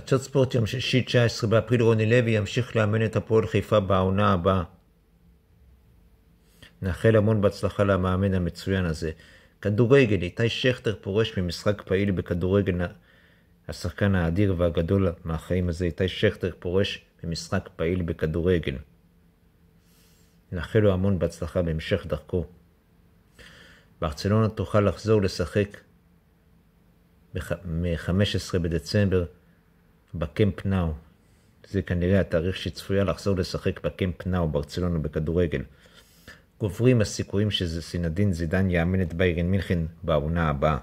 חדשות ספורט יום שישי 19 באפריל רוני לוי ימשיך לאמן את הפועל חיפה בעונה הבאה. נאחל המון בהצלחה למאמן המצוין הזה. כדורגל, איתי שכטר פורש ממשחק פעיל בכדורגל. השחקן האדיר והגדול מהחיים הזה, איתי שכטר, פורש ממשחק פעיל בכדורגל. נאחל לו המון בהצלחה בהמשך דרכו. ברצלונה תוכל לחזור לשחק מ 15 בדצמבר בקמפ נאו. זה כנראה התאריך שצפויה לחזור לשחק בקמפ נאו ברצלונה בכדורגל. גוברים הסיכויים שסינדין זידן יאמן את ביירן מינכן בעונה הבאה.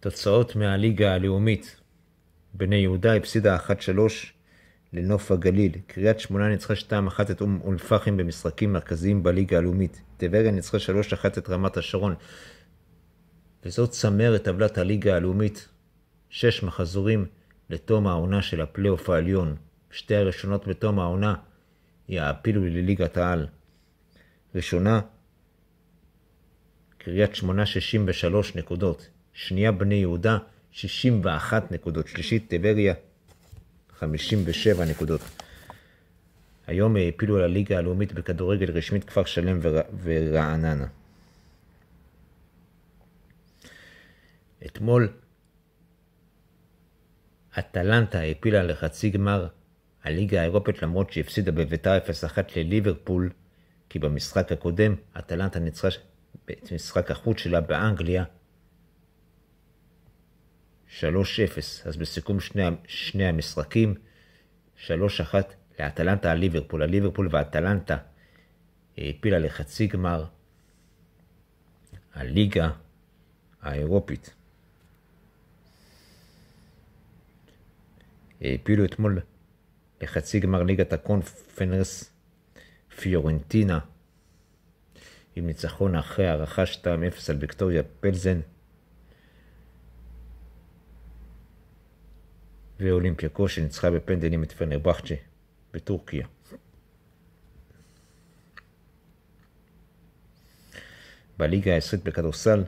תוצאות מהליגה הלאומית בני יהודה הפסידה 1-3 לנוף הגליל. קריית שמונה ניצחה 2-1 את אום אל-פחם במשחקים מרכזיים בליגה הלאומית. טבריה ניצחה 3-1 את רמת השרון. וזאת צמרת טבלת הליגה הלאומית. שש מחזורים לתום העונה של הפלייאוף העליון, שתי הראשונות בתום העונה יעפילו לליגת העל. ראשונה, קריית שמונה 63 נקודות, שנייה בני יהודה 61 נקודות, שלישית טבריה 57 נקודות. היום העפילו לליגה הלאומית בכדורגל רשמית כפר שלם ורע... ורעננה. אתמול אטלנטה העפילה לחצי גמר הליגה האירופית למרות שהפסידה בביתר 0-1 לליברפול, כי במשחק הקודם אטלנטה ניצחה את משחק החוץ שלה באנגליה 3-0. אז בסיכום שני, שני המשחקים, 3-1 לאטלנטה על ליברפול. הליברפול ואטלנטה העפילה אה, לחצי גמר הליגה האירופית. העפילו אה, אתמול לחצי גמר ליגת הקונפנרס פיורנטינה עם ניצחון אחרי הערכה 2-0 על ויקטוריה פלזן ואולימפיאקו שניצחה בפנדלים את פנרבחצ'ה בטורקיה. בליגה העשרית בכדורסל,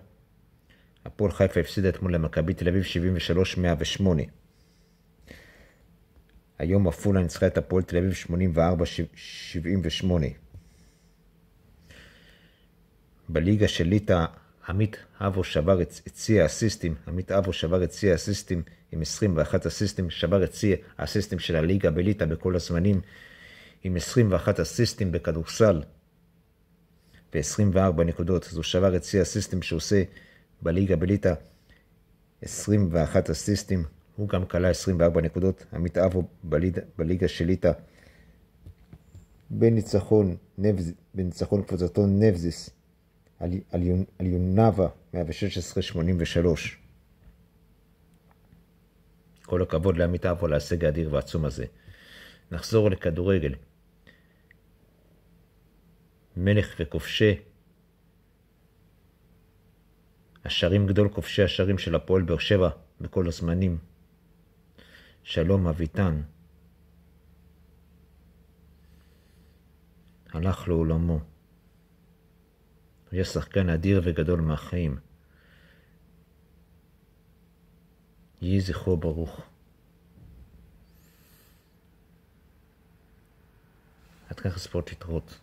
הפועל חיפה הפסידה אתמול למכבי תל אביב 73-108. היום עפולה ניצחה את הפועל תל אביב 84-78. בליגה של ליטא עמית אבו שבר את שיא האסיסטים, עמית אבו שבר את שיא האסיסטים עם 21 אסיסטים, שבר את שיא האסיסטים של הליגה בליטא בכל הזמנים עם 21 אסיסטים בכדורסל ו-24 נקודות, אז הוא שבר את שיא האסיסטים שעושה בליגה בליטא 21 אסיסטים הוא גם כלה 24 נקודות. עמית אבו בליד, בליגה של ליטא בניצחון, נבז, בניצחון קבוצתו נבזיס על, על, על יונבה 116-83. כל הכבוד לעמית אבו על ההישג האדיר והעצום הזה. נחזור לכדורגל. מלך וכובשי השערים גדול כובשי השערים של הפועל באר שבע בכל הזמנים שלום אביטן. הלך לעולמו. היה שחקן אדיר וגדול מהחיים. יהי זכרו ברוך. עד כך הספורט להתראות.